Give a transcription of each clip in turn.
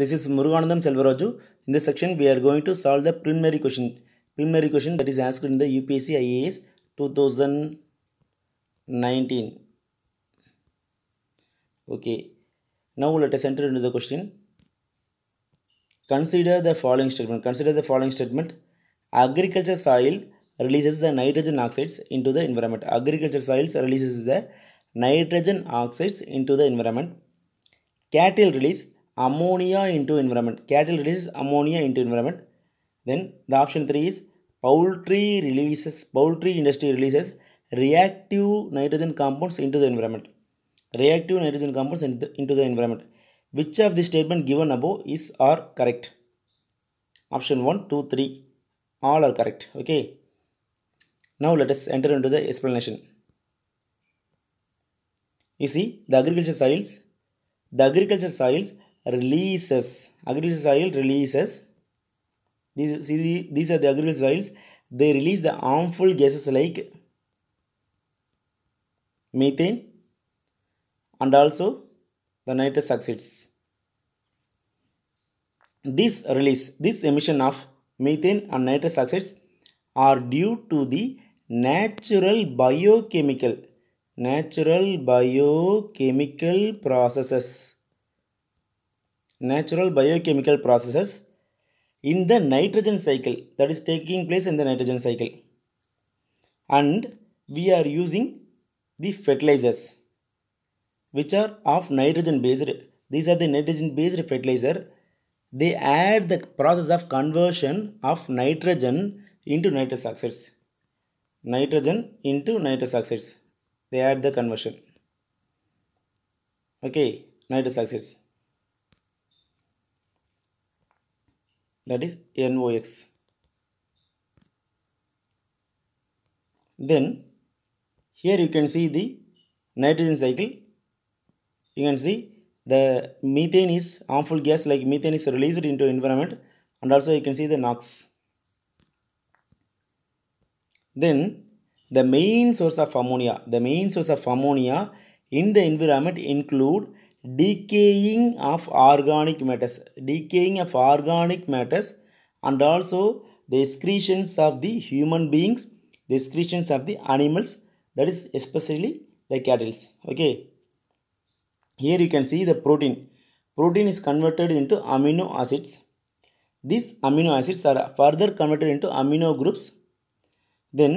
This is Muruganandam Selvaraju. In this section, we are going to solve the primary question. Primary question that is asked in the UPSC IAS 2019. Okay. Now let us enter into the question. Consider the following statement. Consider the following statement. Agriculture soil releases the nitrogen oxides into the environment. Agriculture soils releases the nitrogen oxides into the environment. Cattle release ammonia into environment. Cattle releases ammonia into environment. Then the option 3 is poultry releases, poultry industry releases reactive nitrogen compounds into the environment. Reactive nitrogen compounds into the environment. Which of the statement given above is are correct? Option 1, 2, 3. All are correct. Okay. Now let us enter into the explanation. You see the agriculture soils. The agriculture soils releases. Agricultural soil releases. These, see, these are the agricultural soils. They release the harmful gases like methane and also the nitrous oxides. This release, this emission of methane and nitrous oxides are due to the natural biochemical natural biochemical processes natural biochemical processes in the nitrogen cycle that is taking place in the nitrogen cycle and we are using the fertilizers which are of nitrogen based these are the nitrogen based fertilizer they add the process of conversion of nitrogen into nitrous oxides nitrogen into nitrous oxides they add the conversion okay nitrous oxides that is NOx. Then here you can see the nitrogen cycle. You can see the methane is harmful gas like methane is released into environment and also you can see the NOx. Then the main source of ammonia, the main source of ammonia in the environment include decaying of organic matters decaying of organic matters and also the excretions of the human beings the excretions of the animals that is especially the cattle okay here you can see the protein protein is converted into amino acids these amino acids are further converted into amino groups then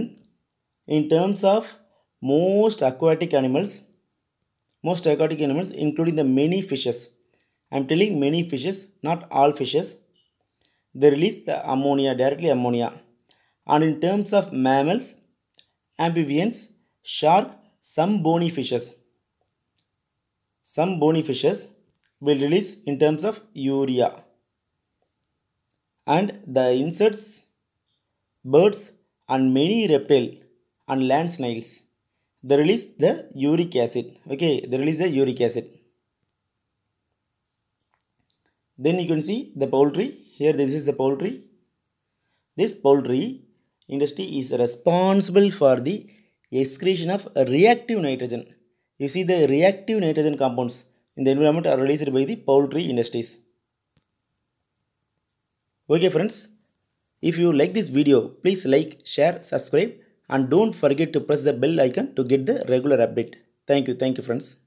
in terms of most aquatic animals most aquatic animals including the many fishes. I am telling many fishes, not all fishes. They release the ammonia, directly ammonia. And in terms of mammals, amphibians, shark, some bony fishes. Some bony fishes will release in terms of urea. And the insects, birds and many reptile and land snails they release the uric acid okay they release the uric acid then you can see the poultry here this is the poultry this poultry industry is responsible for the excretion of reactive nitrogen you see the reactive nitrogen compounds in the environment are released by the poultry industries okay friends if you like this video please like share subscribe and don't forget to press the bell icon to get the regular update. Thank you. Thank you friends.